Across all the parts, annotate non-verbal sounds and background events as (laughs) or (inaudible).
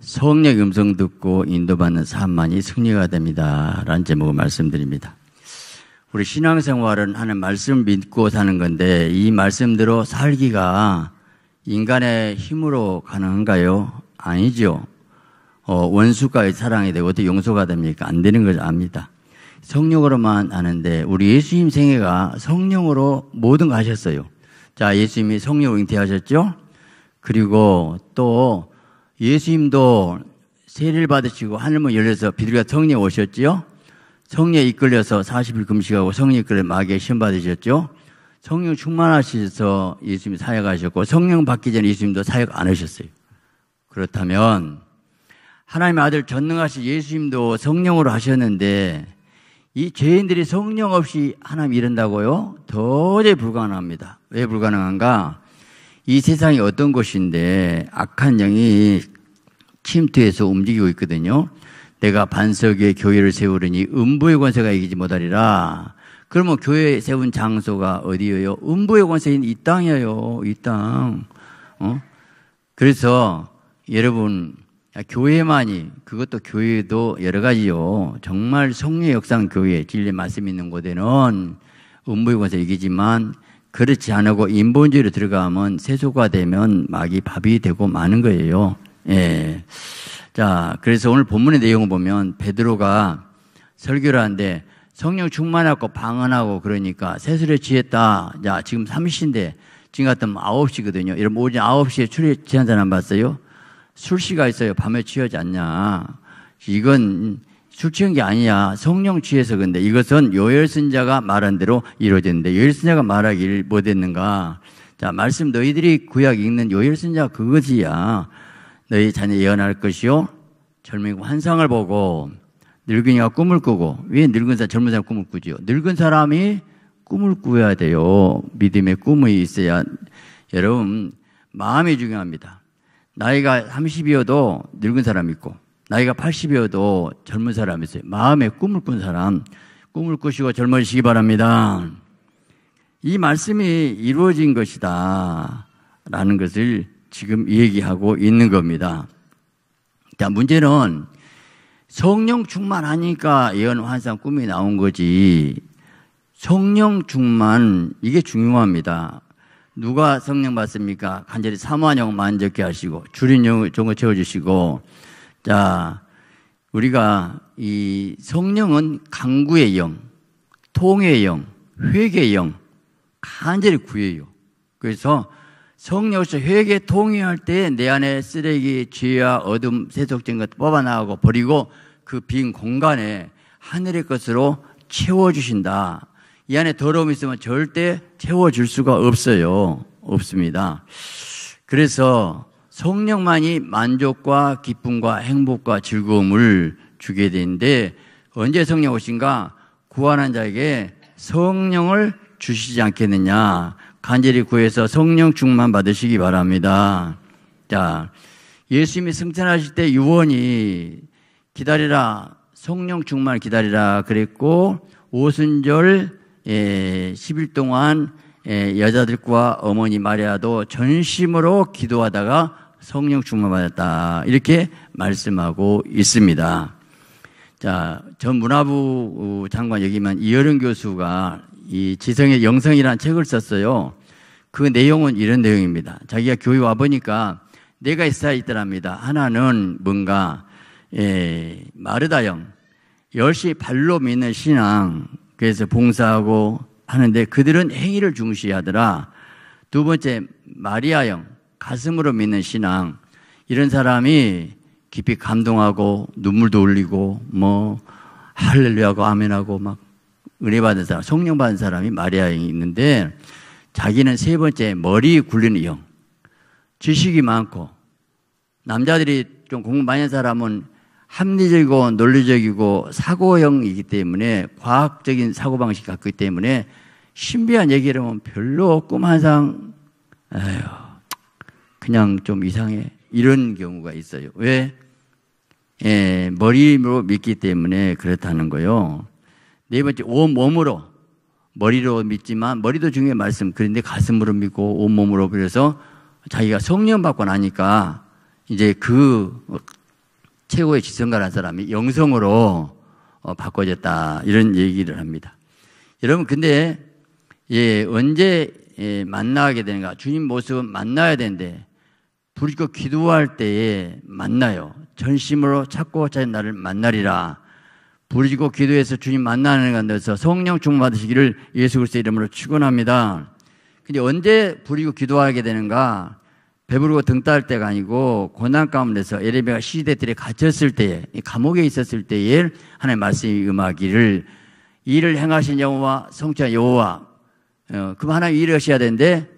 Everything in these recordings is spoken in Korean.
성령 음성 듣고 인도받는 삶만이 승리가 됩니다. 라는 제목을 말씀드립니다. 우리 신앙생활은 하는 말씀 믿고 사는 건데 이 말씀대로 살기가 인간의 힘으로 가능한가요? 아니죠. 어, 원수가의 사랑이 되고 어떻게 용서가 됩니까? 안 되는 걸 압니다. 성령으로만 아는데 우리 예수님 생애가 성령으로 모든 거 하셨어요. 자, 예수님이 성령으로 잉태하셨죠? 그리고 또 예수님도 세례를 받으시고 하늘문 열려서 비둘기가 성리에 오셨지요. 성리에 이끌려서 40일 금식하고 성리 이끌려 마귀에 시험 받으셨죠. 성령 충만하셔서 예수님이 사역하셨고 성령 받기 전에 예수님도 사역 안 하셨어요. 그렇다면 하나님의 아들 전능하신 예수님도 성령으로 하셨는데 이 죄인들이 성령 없이 하나님 이른다고요? 도저히 불가능합니다. 왜 불가능한가? 이 세상이 어떤 곳인데 악한 영이 침투해서 움직이고 있거든요. 내가 반석 위에 교회를 세우려니 음부의 권세가 이기지 못하리라. 그러면 교회 세운 장소가 어디예요? 음부의 권세인 이 땅이에요. 이 땅. 어? 그래서 여러분 교회만이 그것도 교회도 여러 가지요. 정말 성의 역상 교회 진리 말씀 있는 곳에는 음부의 권세 이기지만 그렇지 않고 인본주의로 들어가면 세수가 되면 막이 밥이 되고 마는 거예요. 예. 자, 그래서 오늘 본문의 내용을 보면 베드로가 설교를 하는데 성령 충만하고 방언하고 그러니까 세수를 취했다. 자, 지금 3시인데 지금 같으면 9시거든요. 뭐 여러분 오전 9시에 출애 한 사람 봤어요? 술시가 있어요. 밤에 취하지 않냐. 이건 술취한 게 아니야. 성령 취해서 근데 이것은 요열선자가 말한 대로 이루어졌는데 요열선자가 말하기를 못했는가? 자, 말씀 너희들이 구약 읽는 요열선자 그것이야. 너희 자녀 예언할 것이요. 젊은이가 환상을 보고 늙은이가 꿈을 꾸고 왜 늙은 사람 젊은 사람 꿈을 꾸지요? 늙은 사람이 꿈을 꾸어야 돼요. 믿음의 꿈이 있어야 여러분 마음이 중요합니다. 나이가 30이어도 늙은 사람 있고 나이가 80이어도 젊은 사람 있어요. 마음에 꿈을 꾼 사람, 꿈을 꾸시고 젊어지시기 바랍니다. 이 말씀이 이루어진 것이다. 라는 것을 지금 얘기하고 있는 겁니다. 자, 문제는 성령 충만하니까 예언 환상 꿈이 나온 거지. 성령 충만, 이게 중요합니다. 누가 성령 받습니까? 간절히 사만형 모만족해 하시고, 주인 영을 채워주시고, 자, 우리가 이 성령은 강구의 영, 통의 영, 회개의 영 간절히 구해요. 그래서 성령에서 회개 통일할 때 내 안에 쓰레기, 죄와 어둠, 세속적인 것 뽑아나가고 버리고 그 빈 공간에 하늘의 것으로 채워주신다. 이 안에 더러움이 있으면 절대 채워줄 수가 없어요. 없습니다. 그래서 성령만이 만족과 기쁨과 행복과 즐거움을 주게 되는데 언제 성령 오신가? 구하는 자에게 성령을 주시지 않겠느냐. 간절히 구해서 성령 충만 받으시기 바랍니다. 자, 예수님이 승천하실 때 유언이 기다리라 성령 충만을 기다리라 그랬고 오순절 예, 10일 동안 예, 여자들과 어머니 마리아도 전심으로 기도하다가 성령 충만받았다. 이렇게 말씀하고 있습니다. 자, 전 문화부 어, 장관 여기만 이여름 교수가 이 지성의 영성이라는 책을 썼어요. 그 내용은 이런 내용입니다. 자기가 교회 와 보니까 내가 있어야 있더랍니다. 하나는 뭔가 예, 마르다형 열시 발로 믿는 신앙 그래서 봉사하고 하는데 그들은 행위를 중시하더라. 두 번째 마리아형 가슴으로 믿는 신앙 이런 사람이 깊이 감동하고 눈물도 흘리고 뭐할렐루야고 아멘하고 막 은혜 받은 사람, 성령 받은 사람이 마리아에 있는데 자기는 세 번째 머리 굴리는 영. 지식이 많고 남자들이 좀 공부 많이 한 사람은 합리적이고 논리적이고 사고형이기 때문에 과학적인 사고방식 갖기 때문에 신비한 얘기를 하면 별로 꿈 한상 에휴 그냥 좀 이상해. 이런 경우가 있어요. 왜? 예, 머리로 믿기 때문에 그렇다는 거요. 네 번째, 온 몸으로. 머리로 믿지만, 머리도 중요한 말씀. 그런데 가슴으로 믿고, 온 몸으로. 그래서 자기가 성령 받고 나니까, 이제 그 최고의 지성가라는 사람이 영성으로 어, 바꿔졌다. 이런 얘기를 합니다. 여러분, 근데, 예, 언제 예, 만나게 되는가? 주님 모습 만나야 되는데, 부르짖고 기도할 때에 만나요. 전심으로 찾고 찾은 나를 만나리라. 부르짖고 기도해서 주님 만나는 가운데서 성령 충만 받으시기를 예수 그리스도 이름으로 축원합니다. 근데 언제 부르짖고 기도하게 되는가? 배부르고 등따할 때가 아니고 고난 가운데서 예레미야 시대들이 갇혔을 때에 감옥에 있었을 때에 하나님의 말씀이 음하기를 일을 행하신 여호와 성취한 여호와 어, 그만 하나 일을 하셔야 되는데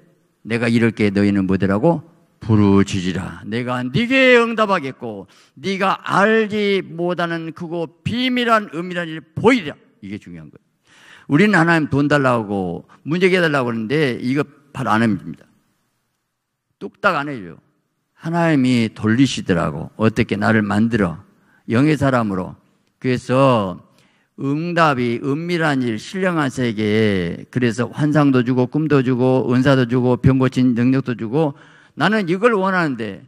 내가 이럴게 너희는 뭐더라고 부르짖으라 내가 네게 응답하겠고 네가 알지 못하는 그고 비밀한 은미란일보이랴 이게 중요한 거예요 우리는 하나님 돈 달라고 문제 해달라고 하는데 이거 바로 안 해줍니다 뚝딱 안 해줘요 하나님이 돌리시더라고 어떻게 나를 만들어 영의 사람으로 그래서 응답이 은밀한 일, 신령한 세계에 그래서 환상도 주고 꿈도 주고 은사도 주고 병 고친 능력도 주고 나는 이걸 원하는데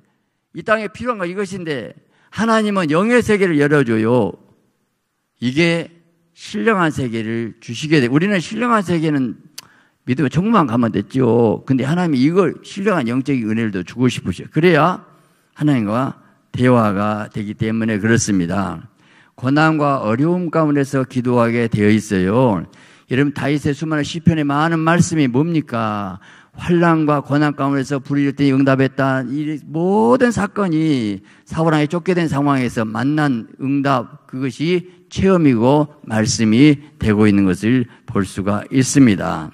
이 땅에 필요한 건 이것인데 하나님은 영의 세계를 열어줘요. 이게 신령한 세계를 주시게 돼. 우리는 신령한 세계는 믿음의 정만 가면 됐죠. 근데 하나님이 이걸 신령한 영적인 은혜를 더 주고 싶으셔. 그래야 하나님과 대화가 되기 때문에 그렇습니다. 고난과 어려움 가운데서 기도하게 되어 있어요. 여러분 다윗의 수많은 시편의 많은 말씀이 뭡니까? 환란과 고난 가운데서 불르짖때 응답했다. 이 모든 사건이 사울왕에 쫓게된 상황에서 만난 응답 그것이 체험이고 말씀이 되고 있는 것을 볼 수가 있습니다.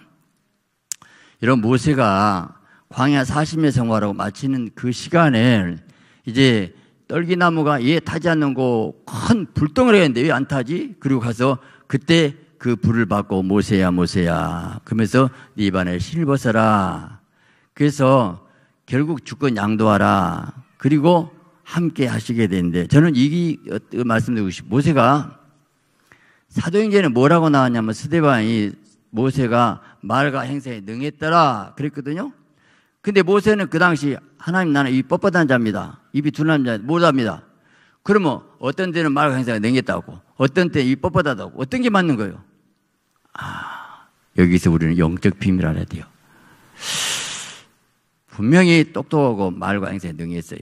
이런 모세가 광야 40년 생활하고 마치는 그 시간에 이제 떨기나무가 얘 타지 않는 곳큰 불덩어리가 있는데 왜 안 타지? 그리고 가서 그때 그 불을 받고 모세야 모세야 그러면서 네 입안에 신을 벗어라. 그래서 결국 주권 양도하라. 그리고 함께 하시게 되는데 저는 이 말씀드리고 싶어요 모세가 사도행전에 뭐라고 나왔냐면 스데반이 모세가 말과 행세에 능했더라 그랬거든요. 근데 모세는 그 당시 하나님 나는 이 뻣뻣한 자입니다. 입이 둔한 자 못합니다. 그러면 어떤 때는 말과 행사가 능했다고 어떤 때는 이 뻣뻣하다고 어떤 게 맞는 거예요? 아, 여기서 우리는 영적 비밀 알아야 돼요. 분명히 똑똑하고 말과 행세에 능했어요.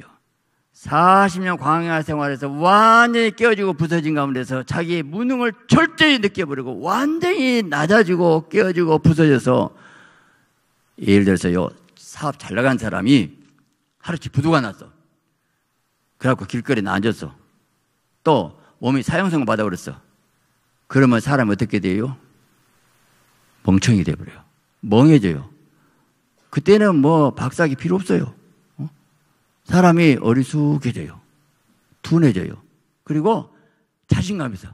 40년 광야 생활에서 완전히 깨어지고 부서진 가운데서 자기의 무능을 철저히 느껴버리고 완전히 낮아지고 깨어지고 부서져서 예를 들어서요, 사업 잘 나간 사람이 하루치 부도가 났어. 그래갖고 길거리에 앉았어. 또 몸이 사용성고 받아 버렸어. 그러면 사람 어떻게 돼요? 멍청이 돼버려요. 멍해져요. 그때는 뭐 박사기 필요 없어요. 어? 사람이 어리숙해져요. 둔해져요. 그리고 자신감이 있어.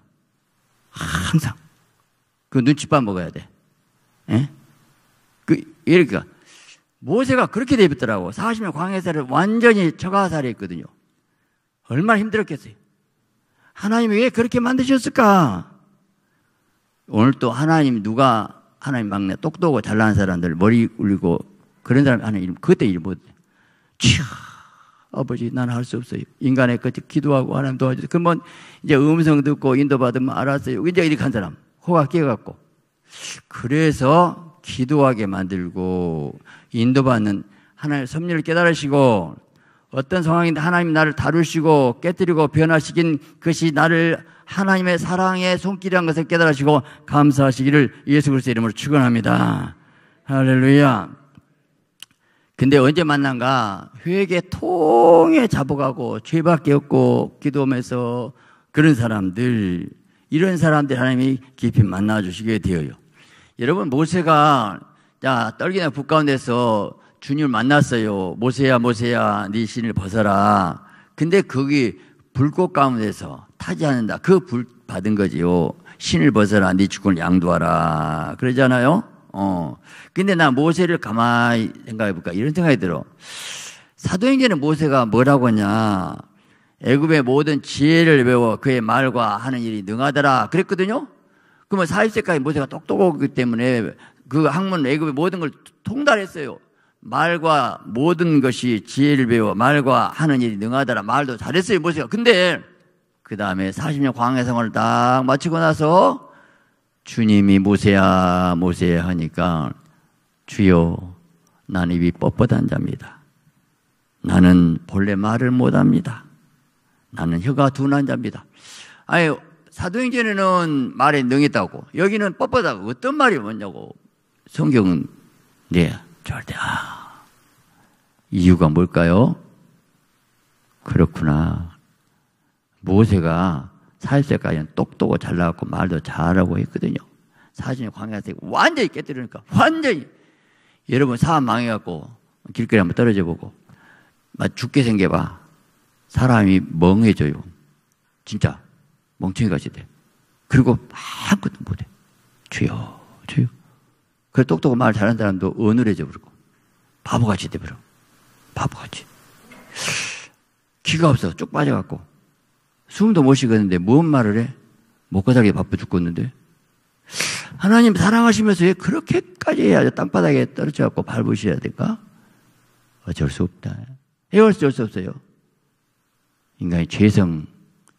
항상. 그 눈칫밥 먹어야 돼. 예? 그, 이렇게 모세가 그렇게 되었더라고. 40년 광해사를 완전히 처가살이 했거든요. 얼마나 힘들었겠어요. 하나님이 왜 그렇게 만드셨을까? 오늘 또 하나님 누가 하나님 막내 똑똑하고 잘난 사람들 머리 울리고 그런 사람 하나 이름, 그때 이름 못. 치 아버지 나는 할 수 없어요. 인간의 끝에 기도하고 하나님 도와주세요. 그러면 이제 음성 듣고 인도받으면 알았어요. 이제 이렇게 한 사람 호가 깨갖고 그래서 기도하게 만들고 인도받는 하나님의 섭리를 깨달으시고 어떤 상황인데 하나님 나를 다루시고 깨뜨리고 변화시킨 것이 나를 하나님의 사랑의 손길이란 것을 깨달으시고 감사하시기를 예수 그리스도 이름으로 축원합니다. 할렐루야. 근데 언제 만난가? 회개 통에 잡아가고 죄밖에 없고 기도하면서 그런 사람들 이런 사람들 하나님이 깊이 만나 주시게 되어요. 여러분 모세가 자 떨기나 북 가운데서 주님을 만났어요. 모세야 모세야 네 신을 벗어라. 근데 거기 불꽃 가운데서 타지 않는다. 그 불 받은 거지요. 신을 벗어라, 네 주권을 양도하라. 그러잖아요. 어. 근데 나 모세를 가만히 생각해 볼까? 이런 생각이 들어. 사도행전에 모세가 뭐라고 했냐 애굽의 모든 지혜를 배워 그의 말과 하는 일이 능하더라 그랬거든요. 그러면 40세까지 모세가 똑똑하기 때문에 그 학문 애굽의 모든 걸 통달했어요. 말과 모든 것이 지혜를 배워 말과 하는 일이 능하더라 말도 잘했어요 모세가. 근데 그 다음에 40년 광해성을 딱 마치고 나서 주님이 모세야 모세야 하니까 주여 난 입이 뻣뻣한 자입니다. 나는 본래 말을 못합니다. 나는 혀가 둔한 자입니다. 아니 사도행전에는 말에 능했다고 여기는 뻣뻣하고 어떤 말이 뭐냐고 성경은 네 절대 아 이유가 뭘까요? 그렇구나. 모세가 살0세까지는 똑똑하고 잘나왔고 말도 잘하고 했거든요. 사진이 광야에서 완전히 깨뜨리니까 완전히 여러분 사람 망해갖고 길거리 한번 떨어져 보고 막 죽게 생겨봐. 사람이 멍해져요. 진짜 멍청이같이 돼. 그리고 아무것도 못해. 주여 주여. 그래 똑똑하고 말 잘하는 사람도 어눌해져 버리고 바보같이 돼버려. 바보같이. 기가 없어. 쭉 빠져갖고. 숨도 못 쉬겠는데 뭔 말을 해? 먹고 살기 바빠 죽겠는데. 하나님 사랑하시면서 왜 그렇게까지 해야죠? 땅바닥에 떨어져갖고 밟으셔야 될까? 어쩔 수 없다. 해어쩔 수 없어요. 인간의 죄성,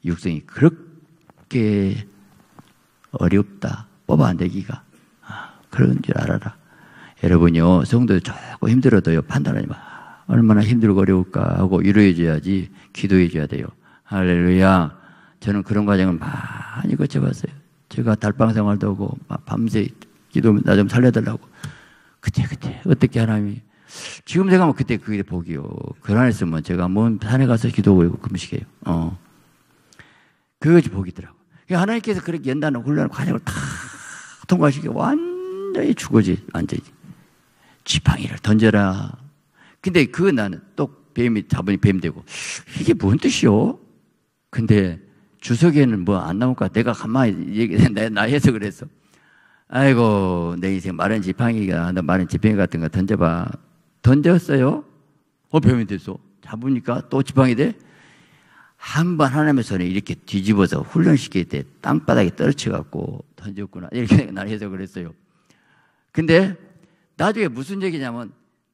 육성이 그렇게 어렵다. 뽑아 안 되기가. 아, 그런 줄 알아라. 여러분요, 성도 조금 힘들어도요, 판단하지 마. 얼마나 힘들고 어려울까 하고 위로해줘야지, 기도해줘야 돼요. 할렐루야. 저는 그런 과정을 많이 거쳐봤어요. 제가 달방 생활도 하고 밤새 기도 나좀 살려달라고 그때 그때 어떻게 하나님이 지금 생각하 그때 그게 복이요. 그러했으면 뭐 제가 뭔 산에 가서 기도하고 금식해요. 어. 그것이 복이더라고. 그러니까 하나님께서 그렇게 연단을 훈련을 과정을 다 통과시켜 완전히 죽어지 완전히 지팡이를 던져라. 근데 그 나는 또 뱀이 잡으니 뱀 되고 이게 뭔 뜻이요? 근데 주석에는 뭐 안 나올까? 내가 가만히 얘기해. 나 해서 그랬어. 아이고, 내 인생 마른 지팡이가, 나 마른 지팡이 같은 거 던져봐. 던졌어요? 어, 배이면 됐어. 잡으니까 또 지팡이 돼? 한 번 하나님의 손에 이렇게 뒤집어서 훈련시킬 때 땅바닥에 떨어져갖고 던졌구나. 이렇게 (laughs) 나 해서 그랬어요. 근데 나중에 무슨 얘기냐면,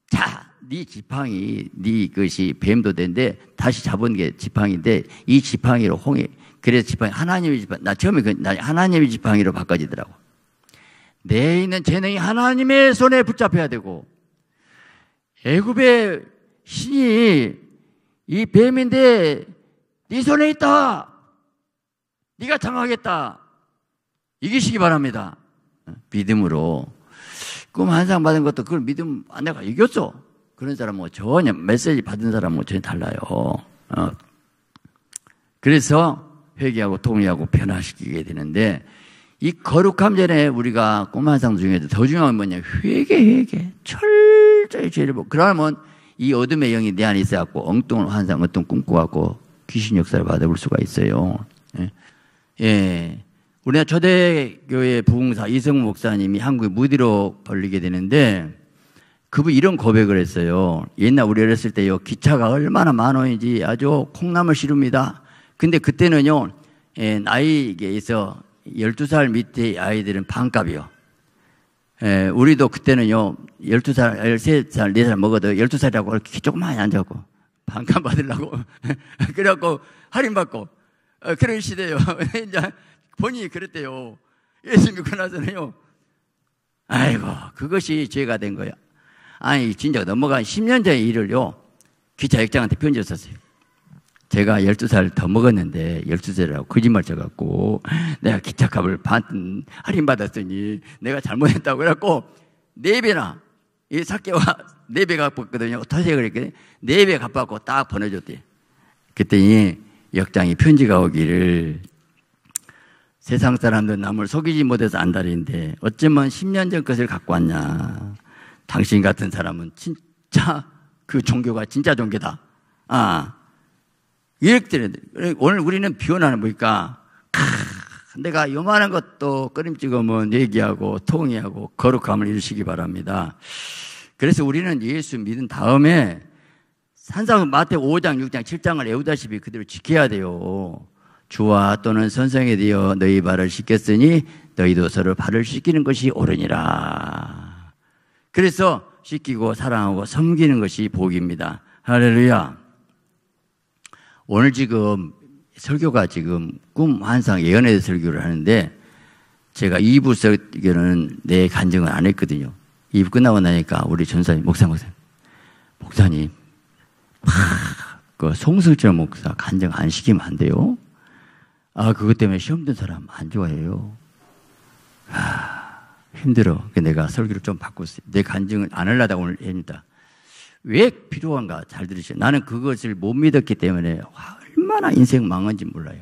자, 네 지팡이 네 것이 뱀도 된데 다시 잡은 게 지팡인데 이 지팡이로 홍해 그래서 지팡이 하나님의 지팡이 나 처음에 그나 하나님의 지팡이로 바꿔지더라고 내 있는 재능이 하나님의 손에 붙잡혀야 되고 애굽의 신이 이 뱀인데 네 손에 있다 네가 당하겠다 이기시기 바랍니다 어, 믿음으로 꿈한상 받은 것도 그걸 믿음 안 내가 이겼어 그런 사람하고 전혀 메시지 받은 사람하고 전혀 달라요. 어. 그래서 회개하고 통회하고 변화시키게 되는데 이 거룩함 전에 우리가 꼬마상 중에도 더 중요한 건 뭐냐 회개 회개 철저히 죄를 보 그러면 이 어둠의 영이 내 안에 있어갖고 엉뚱한 환상 엉뚱 꿈꿔갖고 귀신 역사를 받아볼 수가 있어요 예. 예. 우리가 초대교회 부흥사 이성 목사님이 한국에 무디로 벌리게 되는데 그분 이런 고백을 했어요. 옛날 우리 어렸을 때요. 기차가 얼마나 많은지 아주 콩나물 시릅니다. 근데 그때는요. 예, 나이에 있어 12살 밑에 아이들은 반값이요. 예, 우리도 그때는요. 12살, 13살, 4살 먹어도 12살이라고 이렇게 조금만 안 자고 반값 받으려고 (laughs) 그래갖고 할인 받고 어, 그런 시대요. (laughs) 이제 본인이 그랬대요. 예수 믿고 나서는요. 아이고, 그것이 죄가 된 거야. 아니 진짜 넘어간 10년 전 일을요 기차 역장한테 편지 썼어요. 제가 12살 더 먹었는데 12살이라고 거짓말 쳐갖고 내가 기차값을 받은, 할인 받았으니 내가 잘못했다고 그래갖고 4배나 이 사케와 4배 (laughs) 갚았거든요. 어떻게 그랬거든요. 4배 갚았고 딱 보내줬대. 그랬더니 역장이 편지가 오기를 세상 사람들 남을 속이지 못해서 안달인데 어쩌면 10년 전 것을 갖고 왔냐. 당신 같은 사람은 진짜 그 종교가 진짜 종교다. 아. 이렇게 오늘 우리는 비원하는 보니까, 캬, 내가 요만한 것도 끊임지검은 얘기하고 통의하고 거룩함을 이루시기 바랍니다. 그래서 우리는 예수 믿은 다음에 산상 마태 5장, 6장, 7장을 애우다시피 그대로 지켜야 돼요. 주와 또는 선생에 대어 너희 발을 씻겠으니 너희도 서로 발을 씻기는 것이 옳으니라. 그래서 씻기고 사랑하고 섬기는 것이 복입니다. 할렐루야. 오늘 지금 설교가 지금 꿈 환상 예언의 설교를 하는데 제가 2부 설교는 내 간증을 안 했거든요. 2부 끝나고 나니까 우리 전사님, 목사 목사님, 목사님, 그 송승철 목사 간증 안 시키면 안 돼요. 아, 그것 때문에 시험 든 사람 안 좋아해요. 아, 힘들어. 그러니까 내가 설교를 좀바꿨어내 간증을 안 하려다 오늘 합니다. 왜 필요한가? 잘 들으세요. 나는 그것을 못 믿었기 때문에 얼마나 인생 망한지 몰라요.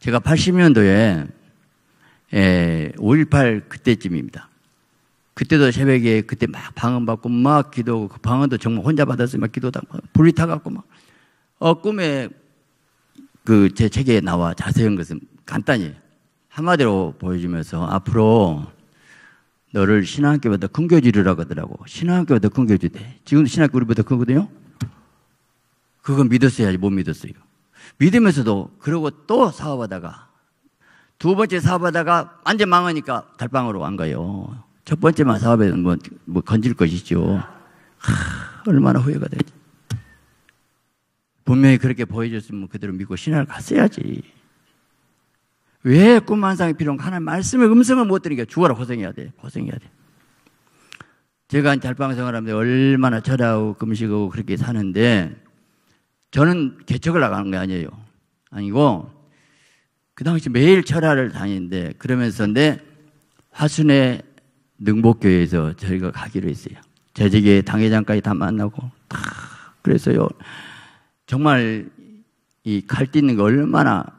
제가 80년도에 5.18 예, 그때쯤입니다. 그때도 새벽에 그때 막 방언 받고 막 기도하고 그 방언도 정말 혼자 받았어요. 막 기도다 불이 타갖고 막 어, 꿈에 그 제 책에 나와 자세한 것은 간단히 한마디로 보여주면서 앞으로 너를 신학교보다 큰교지리라고 하더라고. 신학교보다 큰교지대 지금 도 신학교 우리보다 크거든요? 그건 믿었어야지 못 믿었어요. 믿으면서도 그러고 또 사업하다가 두 번째 사업하다가 완전 망하니까 달방으로 안 가요. 첫 번째만 사업에는 뭐, 뭐 건질 것이죠. 하, 얼마나 후회가 되지. 분명히 그렇게 보여줬으면 그대로 믿고 신학을 갔어야지. 왜꿈 환상이 필요한가? 하나님 말씀의 음성을 못 들으니까 죽어라 고생해야 돼. 고생해야 돼. 제가 달방생활 하면서 얼마나 절하고 금식하고 그렇게 사는데 저는 개척을 나가는 게 아니에요. 아니고 그 당시 매일 철화를 다니는데 그러면서인데 화순의 능복교회에서 저희가 가기로 했어요. 재직의 당회장까지 다 만나고 다 그래서요 정말 이갈뛰는거 얼마나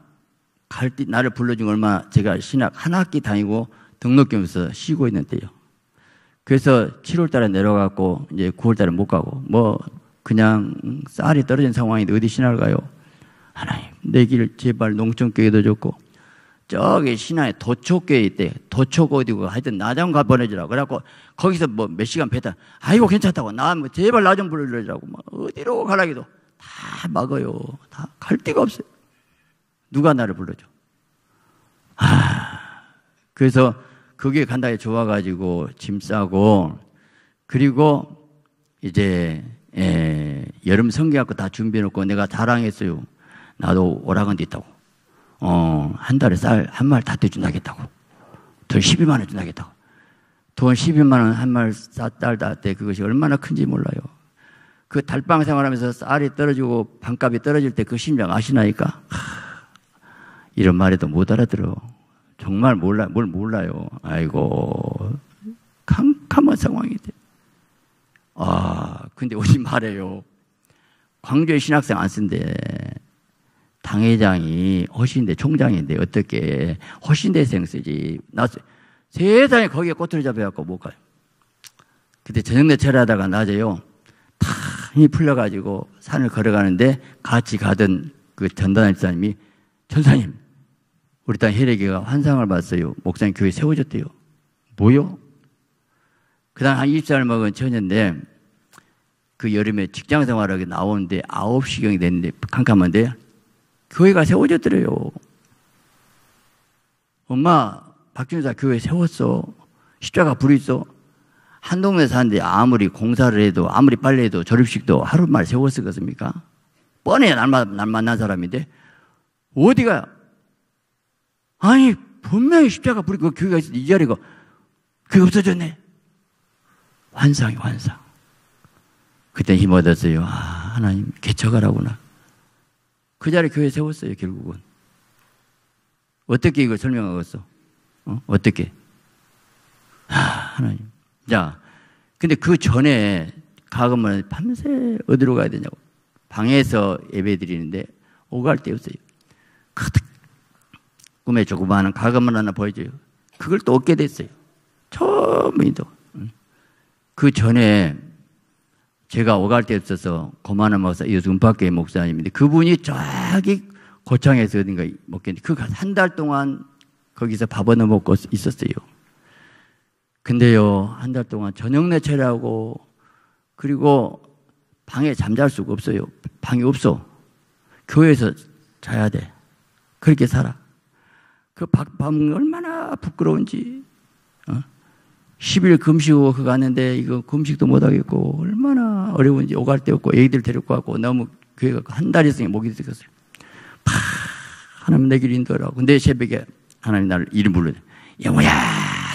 갈때 나를 불러준 얼마 제가 신학 한 학기 다니고 등록금에서 쉬고 있는 때요. 그래서 7월 달에 내려갔고 이제 9월 달에 못 가고 뭐 그냥 쌀이 떨어진 상황인데 어디 신학을 가요? 하나님 내 길 제발 농촌교회도 좋고 저기 신학에 도초교회 있대. 도초가 어디고 하여튼 나 좀 가 보내주라고. 그래갖고 거기서 뭐 몇 시간 배달. 아이고 괜찮다고. 나 뭐 제발 나 좀 불러주라고. 막 뭐 어디로 가라기도 다 막아요. 다 갈 데가 없어요. 누가 나를 불러줘? 아, 그래서 거기에 간다에 좋아가지고 짐 싸고 그리고 이제 에, 예, 여름 성게갖고 다 준비해놓고 내가 자랑했어요. 나도 오락은 있다고. 어, 한 달에 쌀 한 말다 떼준다겠다고. 돈 12만 원 준다겠다고. 돈 12만 원한말쌀다떼 그것이 얼마나 큰지 몰라요. 그 달방 생활하면서 쌀이 떨어지고 반값이 떨어질 때 그 심정 아시나니까? 하. 이런 말에도 못 알아들어. 정말 몰라, 뭘 몰라요. 아이고, 캄캄한 상황이 돼. 아, 근데 오지 말해요. 광주의 신학생 안 쓴대. 당회장이 허신대 총장인데 어떻게 허신대생 쓰지. 나 세상에 거기에 꼬투리 잡혀갖고 못 가요. 그때 저녁 내철 하다가 낮에요. 다이 풀려가지고 산을 걸어가는데 같이 가던 그 전단의 사님이 전사님 우리 딸 혜래기가 환상을 봤어요. 목사님 교회 세워졌대요. 뭐요? 그 다음 한 20살 먹은 처녀인데 그 여름에 직장 생활하게 나오는데 9시경이 됐는데 캄캄한데 교회가 세워졌더래요. 엄마, 박준사 교회 세웠어. 십자가 불이 있어. 한 동네 사는데 아무리 공사를 해도 아무리 빨래해도 조립식도 하루만 세웠을 것입니까? 뻔해 날만 날만난 사람인데 어디가 아니, 분명히 십자가 뿌리고 그 교회가 있었는데 이 자리가 그게 없어졌네. 환상이 환상. 그때 힘 얻었어요. 아, 하나님 개척하라구나. 그 자리 교회 세웠어요, 결국은. 어떻게 이걸 설명하겠어? 어? 어떻게? 하, 아, 하나님. 자, 근데 그 전에 가금을 밤새 어디로 가야 되냐고. 방에서 예배 드리는데 오갈 데 없어요. 꿈에 조그마한 가감을 하나 보여줘요. 그걸 또 얻게 됐어요. 처음이도. 그 전에 제가 오갈 때 있어서 고만한 목사, 여순밖에 목사님인데 그분이 저기 고창에서 어딘가 먹겠는데 그한 달 동안 거기서 밥을 먹고 있었어요. 근데요, 한 달 동안 저녁 내체라고 그리고 방에 잠잘 수가 없어요. 방이 없어. 교회에서 자야 돼. 그렇게 살아. 그 박밤 얼마나 부끄러운지. 10일 금식 후 갔는데 이거 금식도 못하겠고 얼마나 어려운지 오갈 데없고 애기들 데리고 가고 너무 교회가 그 한달 이상에 목이 들었어요. 파 하나님 내 길 인도라고. 근데 새벽에 하나님 나를 이름 불러요. 영호야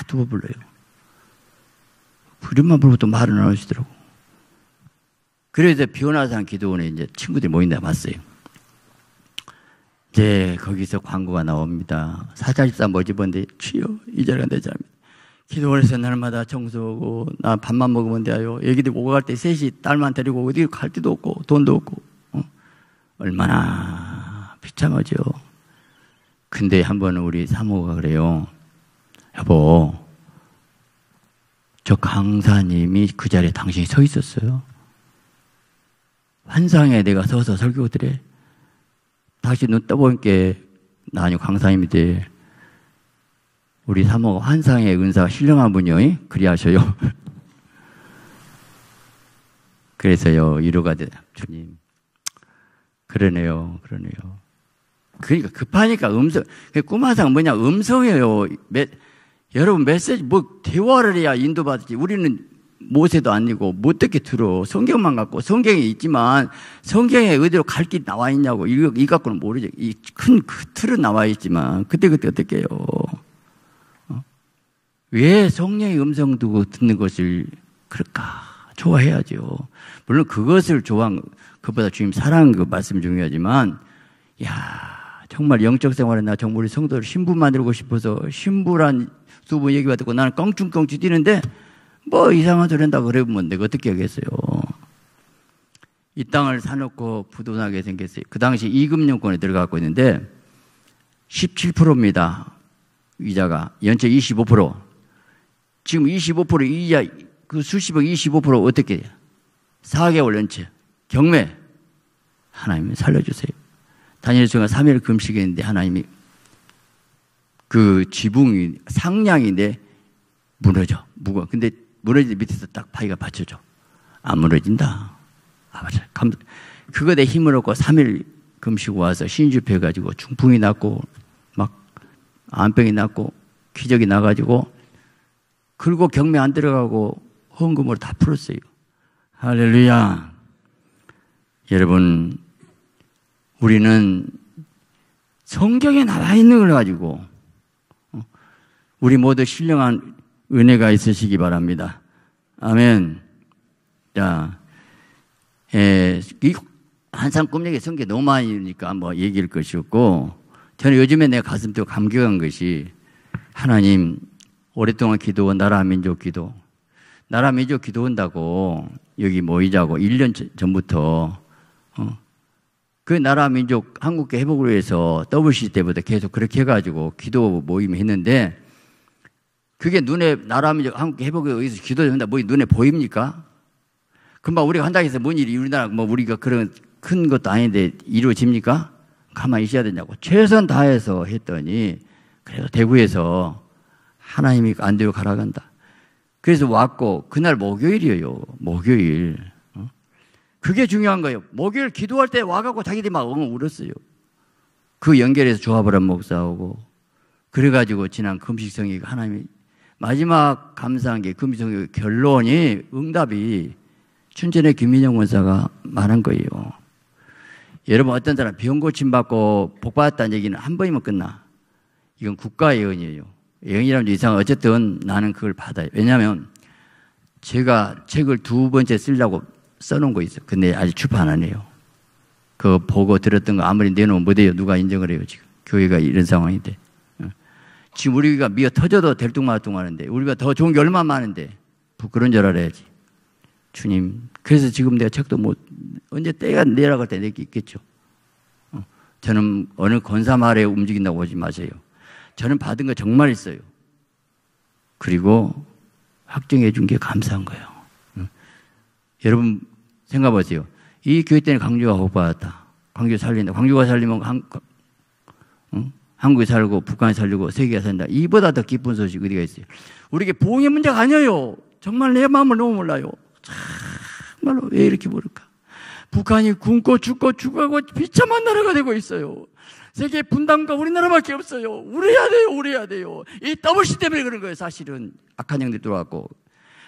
두 번 불러요. 부름만불르도 말을 안 하시더라고. 그래서 변화상 기도원에 이제 친구들이 모인다 봤어요. 이제 네, 거기서 광고가 나옵니다. 사장집사 모집원데 뭐 취업 이자가 되자니 기도원에서 날마다 청소하고 나 밥만 먹으면 돼요. 애기들 오고 갈 때 셋이 딸만 데리고 어디 갈 데도 없고 돈도 없고 어? 얼마나 비참하죠. 근데 한번 우리 사모가 그래요. 여보, 저 강사님이 그 자리에 당신이 서 있었어요. 환상에 내가 서서 설교 드래. 다시 눈 떠보니까 나 아니고 강사님인데 우리 사모 환상의 은사가 신령한 분이요. 그리하셔요. (laughs) 그래서요. 이루가 되 주님. 그러네요. 그러네요. 그러니까 급하니까 음성. 그 꿈화상 뭐냐? 음성이에요. 메, 여러분 메시지 뭐 대화를 해야 인도받지. 우리는 모세도 아니고 못듣게 들어 성경만 갖고 성경에 있지만 성경에 어디로 갈 길 나와 있냐고 이거 이 갖고는 모르죠 이 큰그 틀은 나와 있지만 그때 그때 어떻게 해요 어? 왜 성령의 음성 두고 듣는 것을 그럴까 좋아해야죠 물론 그것을 좋아한 그보다 주님 사랑한 그 말씀 중요하지만 야 정말 영적 생활에 나 정말 성도를 신부 만들고 싶어서 신부란 두 분 얘기 받고 나는 껑충껑충 뛰는데 뭐 이상한 소리 한다고 그러면 내가 어떻게 하겠어요. 이 땅을 사놓고 부도나게 생겼어요. 그 당시 이금용권에 들어가고 있는데 17%입니다. 이자가. 연체 25%. 지금 25% 이자, 그 수십억 25% 어떻게 돼요? 4개월 연체. 경매. 하나님이 살려주세요. 다니엘 중가 3일 금식했는데 하나님이 그 지붕이 상량인데 무너져. 무거 워 근데 무너진 밑에서 딱 바위가 받쳐줘. 안 무너진다. 아, 맞아. 감, 그거 내 힘을 얻고 3일 금식 와서 신주해가지고 폐 중풍이 났고, 막 암병이 났고, 기적이 나가지고, 그리고 경매 안 들어가고 헌금으로 다 풀었어요. 할렐루야. 여러분, 우리는 성경에 나와 있는 걸 가지고, 어, 우리 모두 신령한 은혜가 있으시기 바랍니다. 아멘. 자, 예, 한상 꿈얘기 성게 너무 많으니까 뭐 얘기할 것이 없고, 저는 요즘에 내 가슴 또 감격한 것이, 하나님, 오랫동안 기도원 나라 민족 기도, 나라 민족 기도 온다고 여기 모이자고 1년 전부터, 어, 그 나라 민족 한국계 회복을 위해서 WC 때부터 계속 그렇게 해가지고 기도 모임 했는데, 그게 눈에 나라면 한국 회복에 의해서 기도한다. 뭐 눈에 보입니까? 금방 우리가 한다고 해서 뭔 일이 우리나라 뭐 우리가 그런 큰 것도 아닌데 이루어집니까? 가만히 있어야 되냐고. 최선 다해서 했더니 그래서 대구에서 하나님이 안되로 가라간다. 그래서 왔고 그날 목요일이에요. 목요일. 어? 그게 중요한 거예요. 목요일 기도할 때 와갖고 자기들이 막 엉엉 울었어요. 그 연결해서 조합을 한 목사하고 그래가지고 지난 금식성이 하나님이 마지막 감사한 게 금성의 결론이 응답이 춘천의 김민영 원사가 말한 거예요. 여러분 어떤 사람 병 고침 받고 복 받았다는 얘기는 한 번이면 끝나. 이건 국가 예언이에요. 예언이라면 이상 어쨌든 나는 그걸 받아요. 왜냐하면 제가 책을 두 번째 쓰려고 써놓은 거 있어요. 근데 아직 출판 안하요그 보고 들었던 거 아무리 내놓으면 못해요. 누가 인정을 해요, 지금. 교회가 이런 상황인데. 지금 우리가 미어 터져도 될뚱마뚱 하는데 우리가 더 좋은 게 얼마나 많은데 부끄러운 줄 알아야지. 주님. 그래서 지금 내가 책도 못 언제 때가 내라고 할 때 내게 있겠죠. 어, 저는 어느 권사 말에 움직인다고 하지 마세요. 저는 받은 거 정말 있어요. 그리고 확정해 준 게 감사한 거예요. 여러분 생각해 보세요. 이 교회 때문에 광주가 호흡받았다. 광주 살린다. 광주가 살리면 한, 응? 한국에 살고 북한에 살고 세계에 산다. 이보다 더 기쁜 소식 어디가 있어요? 우리에게 보험의 문제가 아니에요. 정말 내 마음을 너무 몰라요. 정말로 왜 이렇게 모를까? 북한이 굶고 죽고 죽어가고 비참한 나라가 되고 있어요. 세계 분단과 우리나라밖에 없어요. 우려야 돼요, 우려야 돼요. 이 WC 때문에 그런 거예요, 사실은. 악한 영들 들어왔고.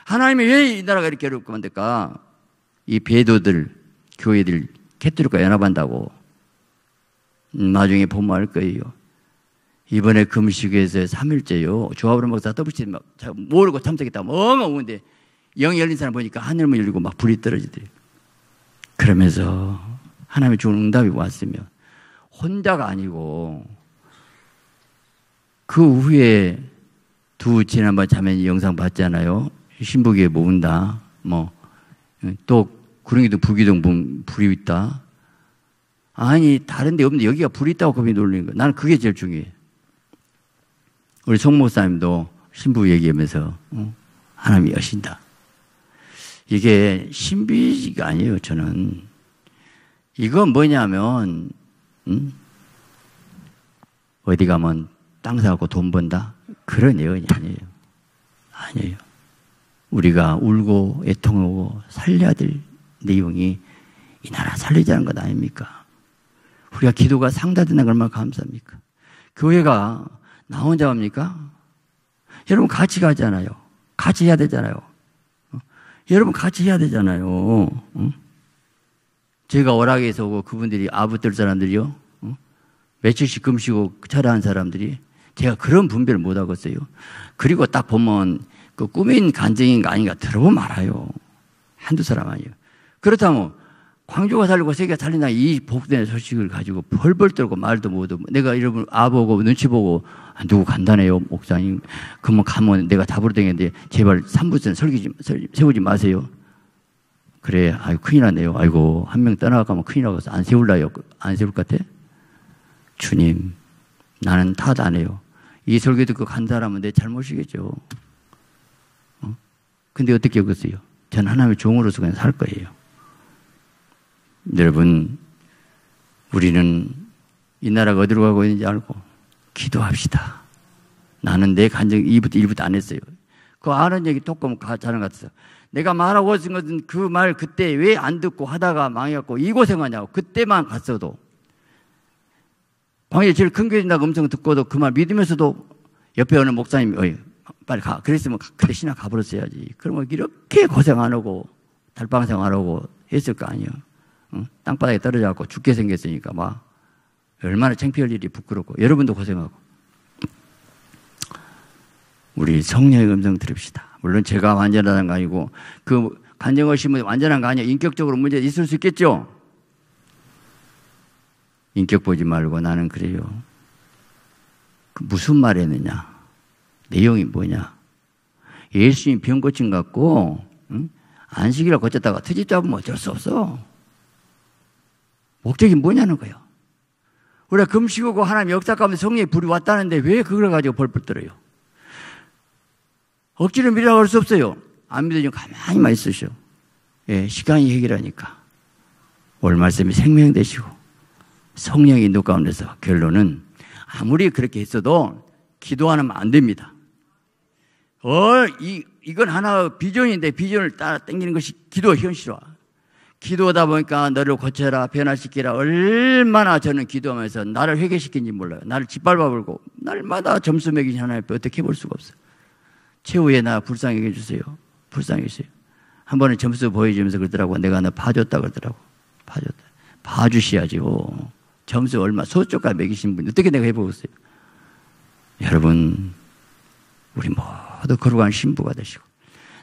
하나님이 왜 이 나라가 이렇게 어렵게 만들까? 이 배도들, 교회들, 캐트릭과 연합한다고. 음, 나중에 보면 알 거예요. 이번에 금식에서 3일째요. 조합으로 먹다 더블치 막 모르고 참석했다. 엉엉 오는데 영이 열린 사람 보니까 하늘문 열리고 막 불이 떨어지더래요. 그러면서 하나님의 주는 응답이 왔으면 혼자가 아니고 그 후에 두 지난번 자매 님 영상 봤잖아요. 신부기에 모은다. 뭐 뭐또구렁이도 부기동 불이 있다. 아니 다른데 없는데 여기가 불이 있다고 겁이 놀리는 거. 나는 그게 제일 중요해. 우리 송 목사님도 신부 얘기하면서 어? 하나님 여신다. 이게 신비가 아니에요. 저는 이건 뭐냐면 음? 어디 가면 땅 사고 돈 번다 그런 예언이 아니에요. 아니에요. 우리가 울고 애통하고 살려야 될 내용이 이 나라 살리자는 것 아닙니까? 우리가 기도가 상달되는 얼마나 감사합니까? 교회가 나 혼자 합니까? 여러분 같이 가잖아요. 같이 해야 되잖아요. 어? 여러분 같이 해야 되잖아요. 어? 제가 오락에서 오고 그분들이 아부들 사람들이요. 어? 며칠씩 금시고 그 차회한 사람들이 제가 그런 분별을 못 하겠어요. 그리고 딱 보면 그 꿈인 간증인가 아닌가 들어보면 알아요. 한두 사람 아니에요. 그렇다면 광주가 살고 세계가 살리나이 복된 소식을 가지고 벌벌 떨고 말도 못하고 내가 여러분 아보고 눈치 보고 아, 누구 간다네요 목사님 그러면 가면 내가 답으 되겠는데 제발 3부선 설기 좀 세우지 마세요 그래 아유 큰일 났네요 아이고 한 명 떠나가면 큰일 나서 안 세울라요 그, 안 세울 것 같아 주님 나는 탓 안 해요 이 설교 듣고 간 사람은 내 잘못이겠죠 어? 근데 어떻게 그랬어요 전 하나님의 종으로서 그냥 살 거예요 여러분, 우리는 이 나라가 어디로 가고 있는지 알고 기도합시다. 나는 내 간증 2부터 1부터 안 했어요. 그 아는 얘기 조금 자랑 같았어. 내가 말하고 있은 것은 그 말 그때 왜 안 듣고 하다가 망해갖고 이 고생하냐고 그때만 갔어도 방에 제일 큰 교회인다고 엄청 듣고도 그 말 믿으면서도 옆에 오는 목사님이 어이 빨리 가 그랬으면 그래 신학 가버렸어야지 그러면 이렇게 고생 안 하고 달방생 안 하고 했을 거 아니에요 땅바닥에 떨어져갖고 죽게 생겼으니까 막 얼마나 창피할 일이 부끄럽고 여러분도 고생하고 우리 성령의 음성 들읍시다. 물론 제가 완전한 거 아니고 그 간정하심은 완전한 거 아니야. 인격적으로 문제 있을 수 있겠죠. 인격 보지 말고 나는 그래요. 그 무슨 말 했느냐? 내용이 뭐냐? 예수님이 병 고친 같고 응? 안식이라 거쳤다가 트집 잡으면 어쩔 수 없어. 목적이 뭐냐는 거예요. 우리가 금식하고 하나님 역사 가운데 성령의 불이 왔다는데 왜 그걸 가지고 벌벌 떨어요? 억지로 밀으라고 할 수 없어요. 안 믿으면 가만히만 있으시오. 예, 시간이 해결하니까. 오늘 말씀이 생명 되시고 성령의 인도 가운데서 결론은 아무리 그렇게 했어도 기도하면 안 됩니다. 어, 이, 이건 하나 비전인데 비전을 따라 땡기는 것이 기도 현실화. 기도하다 보니까 너를 고쳐라, 변화시키라. 얼마나 저는 기도하면서 나를 회개시킨지 몰라요. 나를 짓밟아 불고 날마다 점수 매긴 하나님 앞 어떻게 볼 수가 없어요. 최후에 나 불쌍히 해주세요. 불쌍히 해주세요. 한 번은 점수 보여주면서 그러더라고. 내가 너 봐줬다 그러더라고. 봐줬다. 봐주셔야지요. 점수 얼마, 소쪽까지 매기신 분, 어떻게 내가 해보겠어요? 여러분, 우리 모두 거룩한 신부가 되시고,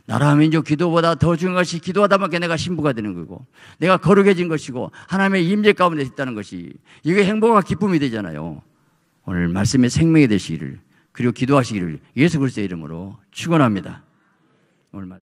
나라 민족 기도보다 더 중요한 것이 기도하다 밖에 내가 신부가 되는 거고 내가 거룩해진 것이고 하나님의 임재 가운데 있다는 것이 이게 행복과 기쁨이 되잖아요. 오늘 말씀의 생명이 되시기를 그리고 기도하시기를 예수 그리스도의 이름으로 축원합니다. 오늘 말